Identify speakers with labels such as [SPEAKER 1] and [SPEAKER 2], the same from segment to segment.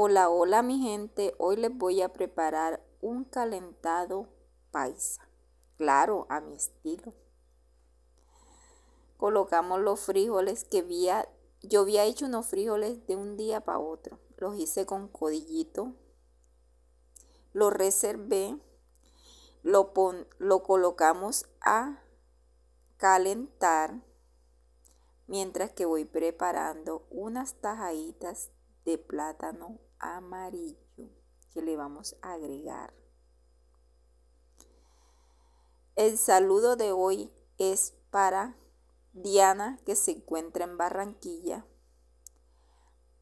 [SPEAKER 1] Hola, hola mi gente, hoy les voy a preparar un calentado paisa, claro, a mi estilo. Colocamos los frijoles que había, yo había hecho unos frijoles de un día para otro, los hice con codillito, lo reservé, lo, lo colocamos a calentar mientras que voy preparando unas tajaditas de plátano amarillo que le vamos a agregar. El saludo de hoy es para Diana que se encuentra en Barranquilla,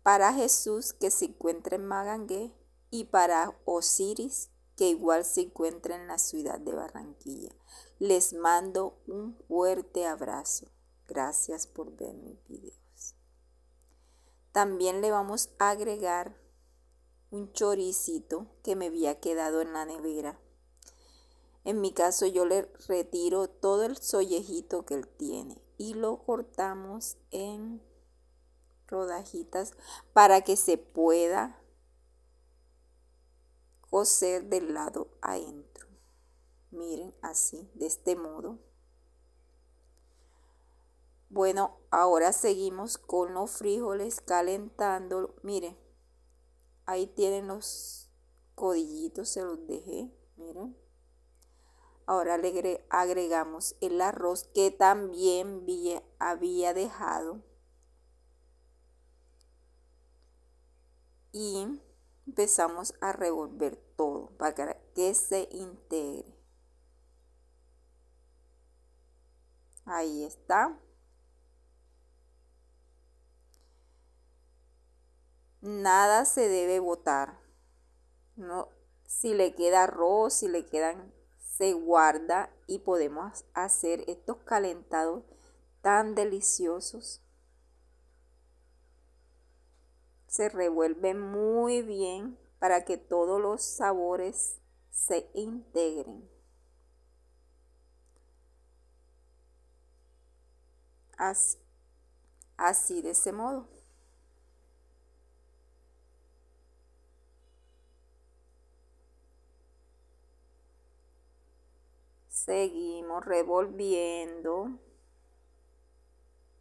[SPEAKER 1] para Jesús que se encuentra en Magangué y para Osiris que igual se encuentra en la ciudad de Barranquilla. Les mando un fuerte abrazo. Gracias por ver mi video. También le vamos a agregar un choricito que me había quedado en la nevera. En mi caso yo le retiro todo el sollejito que él tiene y lo cortamos en rodajitas para que se pueda coser del lado adentro. Miren así, de este modo. Bueno, ahora seguimos con los frijoles calentando. mire ahí tienen los codillitos, se los dejé. Miren. Ahora le agregamos el arroz que también había dejado. Y empezamos a revolver todo para que se integre. Ahí está. nada se debe botar. No, si le queda arroz, si le quedan, se guarda y podemos hacer estos calentados tan deliciosos. Se revuelve muy bien para que todos los sabores se integren. Así, así de ese modo. seguimos revolviendo.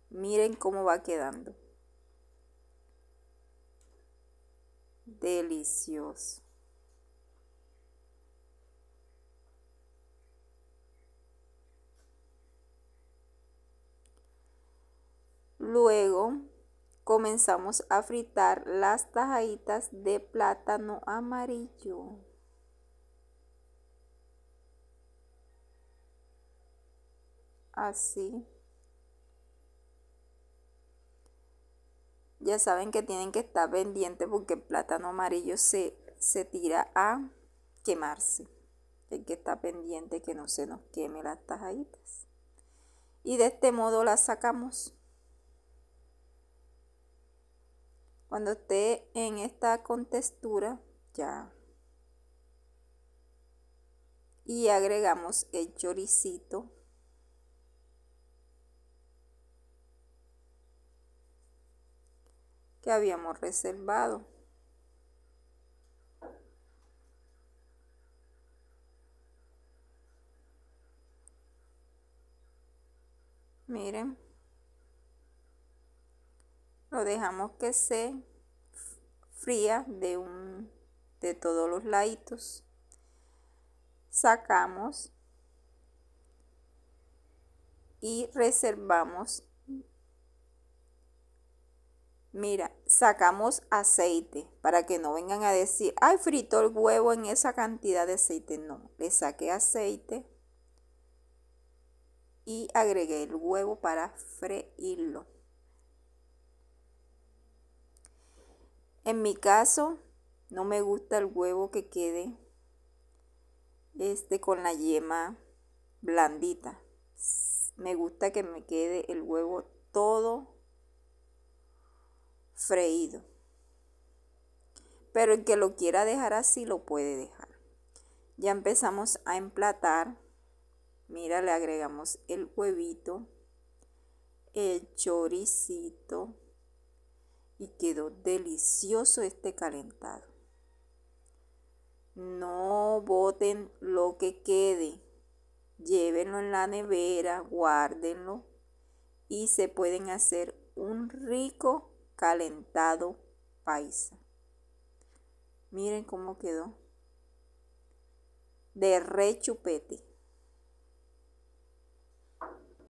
[SPEAKER 1] Miren cómo va quedando. Delicioso. Luego comenzamos a fritar las tajaditas de plátano amarillo. así. Ya saben que tienen que estar pendientes porque el plátano amarillo se, se tira a quemarse. Hay que estar pendiente que no se nos queme las tajaditas. Y de este modo la sacamos. Cuando esté en esta contextura, ya. Y agregamos el choricito que habíamos reservado. Miren, lo dejamos que se fría de, un, de todos los laditos. Sacamos y reservamos Mira, sacamos aceite para que no vengan a decir, ay, frito el huevo en esa cantidad de aceite. No, le saqué aceite y agregué el huevo para freírlo. En mi caso, no me gusta el huevo que quede este con la yema blandita. Me gusta que me quede el huevo todo freído. Pero el que lo quiera dejar así lo puede dejar. Ya empezamos a emplatar. Mira, le agregamos el huevito, el choricito y quedó delicioso este calentado. No boten lo que quede. Llévenlo en la nevera, guárdenlo y se pueden hacer un rico calentado paisa. Miren cómo quedó. De rechupete.